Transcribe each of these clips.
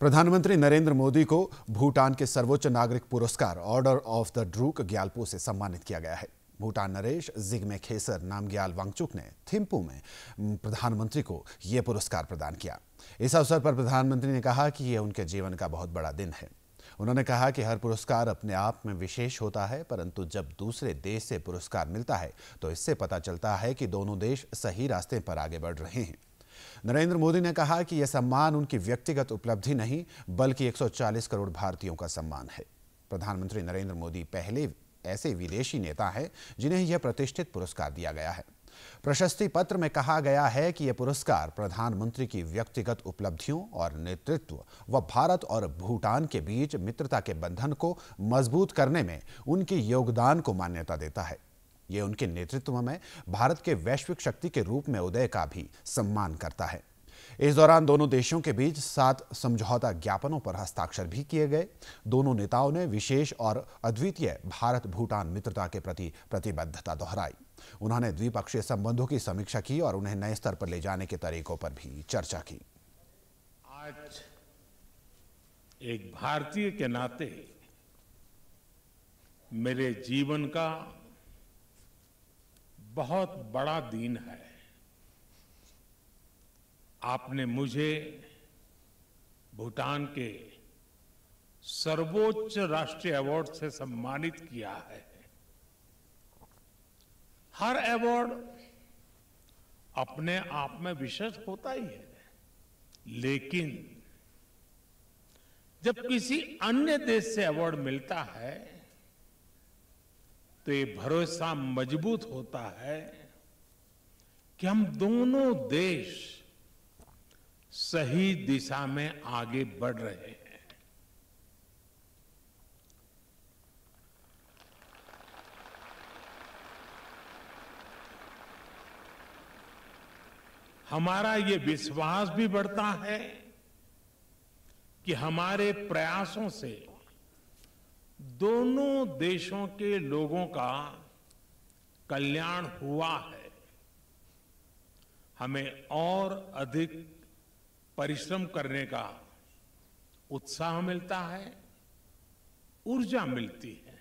प्रधानमंत्री नरेंद्र मोदी को भूटान के सर्वोच्च नागरिक पुरस्कार Order of the Druk Gyalpo से सम्मानित किया गया है भूटान नरेश जिग्मे खेसर नामग्याल वांगचुक ने थिम्पू में प्रधानमंत्री को यह पुरस्कार प्रदान किया इस अवसर पर प्रधानमंत्री ने कहा कि यह उनके जीवन का बहुत बड़ा दिन है उन्होंने कहा कि हर पुरस्कार अपने आप में विशेष होता है परंतु जब दूसरे देश से पुरस्कार मिलता है तो इससे पता चलता है कि दोनों देश सही रास्ते पर आगे बढ़ रहे हैं नरेंद्र मोदी ने कहा कि यह सम्मान उनकी व्यक्तिगत उपलब्धि नहीं बल्कि 140 करोड़ भारतीयों का सम्मान है प्रधानमंत्री नरेंद्र मोदी पहले ऐसे विदेशी नेता हैं जिन्हें यह प्रतिष्ठित पुरस्कार दिया गया है प्रशस्ति पत्र में कहा गया है कि यह पुरस्कार प्रधानमंत्री की व्यक्तिगत उपलब्धियों और नेतृत्व व भारत और भूटान के बीच मित्रता के बंधन को मजबूत करने में उनके योगदान को मान्यता देता है ये उनके नेतृत्व में भारत के वैश्विक शक्ति के रूप में उदय का भी सम्मान करता है इस दौरान दोनों देशों के बीच सात समझौता ज्ञापनों पर हस्ताक्षर भी किए गए दोनों नेताओं ने विशेष और अद्वितीय भारत भूटान मित्रता के प्रति प्रतिबद्धता दोहराई उन्होंने द्विपक्षीय संबंधों की समीक्षा की और उन्हें नए स्तर पर ले जाने के तरीकों पर भी चर्चा की आज एक भारतीय के नाते मेरे जीवन का बहुत बड़ा दिन है आपने मुझे भूटान के सर्वोच्च राष्ट्रीय अवार्ड से सम्मानित किया है हर अवार्ड अपने आप में विशेष होता ही है लेकिन जब किसी अन्य देश से अवार्ड मिलता है तो ये भरोसा मजबूत होता है कि हम दोनों देश सही दिशा में आगे बढ़ रहे हैं हमारा ये विश्वास भी बढ़ता है कि हमारे प्रयासों से दोनों देशों के लोगों का कल्याण हुआ है हमें और अधिक परिश्रम करने का उत्साह मिलता है ऊर्जा मिलती है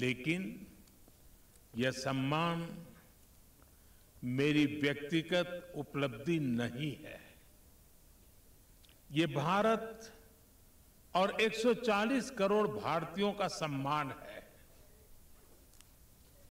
लेकिन यह सम्मान मेरी व्यक्तिगत उपलब्धि नहीं है ये भारत और 140 करोड़ भारतीयों का सम्मान है